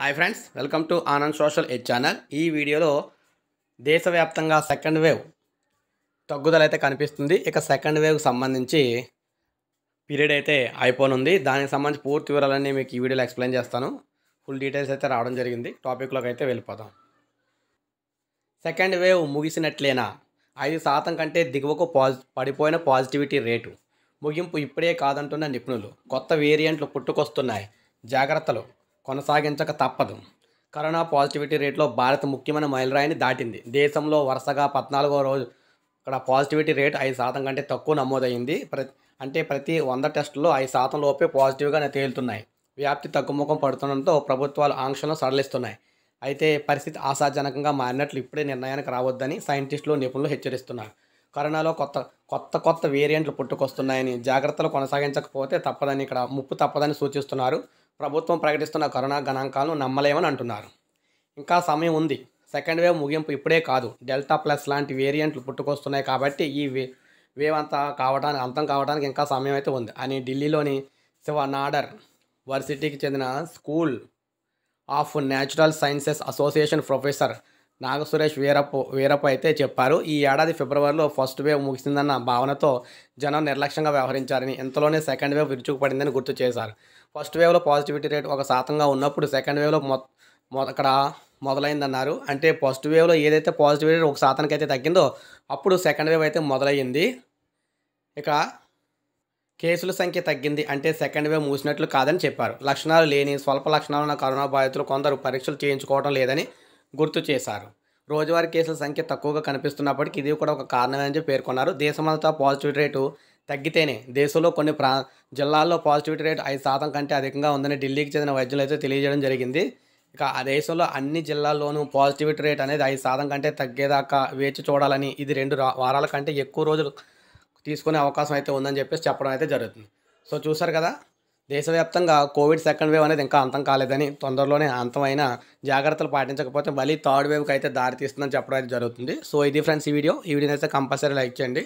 hi friends welcome to Anand social ed channel ఈ వీడియోలో దేశవ్యాప్తంగా సెకండ్ వేవ్ తగ్గుదల అయితే కనిపిస్తుంది ఇక సెకండ్ వేవ్కి సంబంధించి పీరియడ్ అయితే అయిపోనుంది దానికి సంబంధించి పూర్తి వివరాలన్నీ మీకు ఈ వీడియోలో ఎక్స్ప్లెయిన్ చేస్తాను ఫుల్ డీటెయిల్స్ అయితే రావడం జరిగింది టాపిక్లోకి అయితే వెళ్ళిపోదాం సెకండ్ వేవ్ ముగిసినట్లేనా ఐదు శాతం కంటే దిగువకు పాజి పడిపోయిన పాజిటివిటీ రేటు ముగింపు ఇప్పుడే కాదంటున్న నిపుణులు కొత్త వేరియంట్లు పుట్టుకొస్తున్నాయి జాగ్రత్తలు కొనసాగించక తప్పదు కరోనా పాజిటివిటీ రేట్లో భారత్ ముఖ్యమైన మైలురాయిని దాటింది దేశంలో వరుసగా పద్నాలుగో రోజు ఇక్కడ పాజిటివిటీ రేట్ ఐదు శాతం కంటే తక్కువ నమోదైంది ప్ర అంటే ప్రతి వంద టెస్టుల్లో ఐదు శాతం లోపే పాజిటివ్గా తేలుతున్నాయి వ్యాప్తి తగ్గుముఖం పడుతుండటంతో ప్రభుత్వాలు ఆంక్షలను సడలిస్తున్నాయి అయితే పరిస్థితి ఆశాజనకంగా మారినట్లు ఇప్పుడే నిర్ణయానికి రావద్దని సైంటిస్టులు నిపుణులు హెచ్చరిస్తున్నారు కరోనాలో కొత్త కొత్త కొత్త వేరియంట్లు పుట్టుకొస్తున్నాయని జాగ్రత్తలు కొనసాగించకపోతే తప్పదని ఇక్కడ ముప్పు తప్పదని సూచిస్తున్నారు ప్రభుత్వం ప్రకటిస్తున్న కరోనా గణాంకాలను నమ్మలేమని అంటున్నారు ఇంకా సమయం ఉంది సెకండ్ వేవ్ ముగింపు ఇప్పుడే కాదు డెల్టా ప్లస్ లాంటి వేరియంట్లు పుట్టుకొస్తున్నాయి కాబట్టి ఈ వేవ్ అంతా కావడానికి అంతం కావడానికి ఇంకా సమయం అయితే ఉంది అని ఢిల్లీలోని శివ నాడర్ వర్సిటీకి చెందిన school of natural sciences association professor Nagasuresh Veerappa Veerappa అయితే చెప్పారు ఈ ఏడాది ఫిబ్రవరిలో ఫస్ట్ వేవ్ ముగిసిందన్న భావనతో జనం నిర్లక్ష్యంగా వ్యవహరించారని ఇంతలోనే సెకండ్ వేవ్ విరుచుకుపడిందని గుర్తు చేశారు ఫస్ట్ వేవ్లో పాజిటివిటీ రేట్ ఒక శాతంగా ఉన్నప్పుడు సెకండ్ వేవ్లో మొ అక్కడ మొదలైందన్నారు అంటే ఫస్ట్ వేవ్లో ఏదైతే పాజిటివిటీ ఒక శాతానికి అయితే తగ్గిందో అప్పుడు సెకండ్ వేవ్ అయితే మొదలయ్యింది ఇక కేసుల సంఖ్య తగ్గింది అంటే సెకండ్ వేవ్ మూసినట్లు కాదని చెప్పారు లక్షణాలు లేని స్వల్ప లక్షణాలున్న కరోనా బాధితులు కొందరు పరీక్షలు చేయించుకోవడం లేదని గుర్తు చేశారు రోజువారీ కేసుల సంఖ్య తక్కువగా కనిపిస్తున్నప్పటికీ ఇది కూడా ఒక కారణమని చెప్పి పేర్కొన్నారు దేశమంతా పాజిటివిటీ రేటు తగ్గితేనే దేశంలో కొన్ని ప్రా జిల్లాల్లో పాజిటివిటీ రేటు ఐదు శాతం కంటే అధికంగా ఉందని ఢిల్లీకి చెందిన వైద్యులు అయితే తెలియజేయడం జరిగింది ఇక ఆ దేశంలో అన్ని జిల్లాల్లోనూ పాజిటివిటీ రేట్ అనేది ఐదు శాతం కంటే తగ్గేదాకా వేచి చూడాలని ఇది రెండు వారాల కంటే ఎక్కువ రోజులు తీసుకునే అవకాశం అయితే ఉందని చెప్పేసి చెప్పడం అయితే జరుగుతుంది సో చూసారు కదా దేశవ్యాప్తంగా కోవిడ్ సెకండ్ వేవ్ అనేది ఇంకా అంతం కాలేదని తొందరలోనే అంతమైన జాగ్రత్తలు పాటించకపోతే మళ్ళీ థర్డ్ వేవ్కి అయితే దారితీస్తుందని చెప్పడం అయితే జరుగుతుంది సో ఇది ఫ్రెండ్స్ ఈ వీడియో ఈ వీడియోని అయితే కంపల్సరీ లైక్ చేయండి